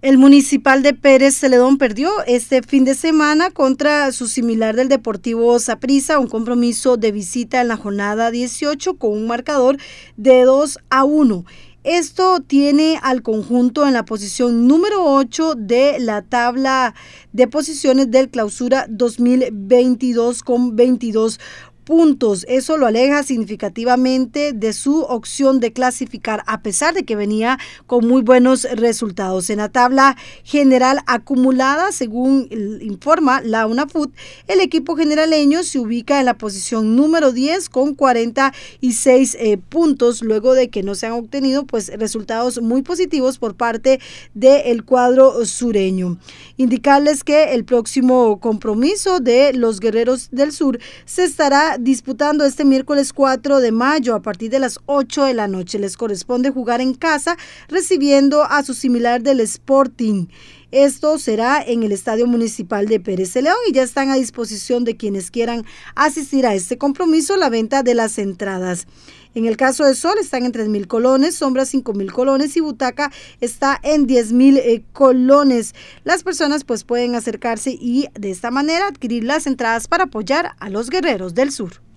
El municipal de Pérez Celedón perdió este fin de semana contra su similar del Deportivo Zaprisa un compromiso de visita en la jornada 18 con un marcador de 2 a 1. Esto tiene al conjunto en la posición número 8 de la tabla de posiciones del clausura 2022 con 22 puntos. Eso lo aleja significativamente de su opción de clasificar, a pesar de que venía con muy buenos resultados. En la tabla general acumulada, según informa la UNAFUT, el equipo generaleño se ubica en la posición número 10 con 46 eh, puntos, luego de que no se han obtenido pues, resultados muy positivos por parte del cuadro sureño. Indicarles que el próximo compromiso de los guerreros del sur se estará disputando este miércoles 4 de mayo a partir de las 8 de la noche. Les corresponde jugar en casa recibiendo a su similar del Sporting. Esto será en el Estadio Municipal de Pérez de León y ya están a disposición de quienes quieran asistir a este compromiso la venta de las entradas. En el caso de Sol están en 3.000 colones, Sombra 5.000 colones y Butaca está en 10.000 eh, colones. Las personas pues pueden acercarse y de esta manera adquirir las entradas para apoyar a los guerreros del sur.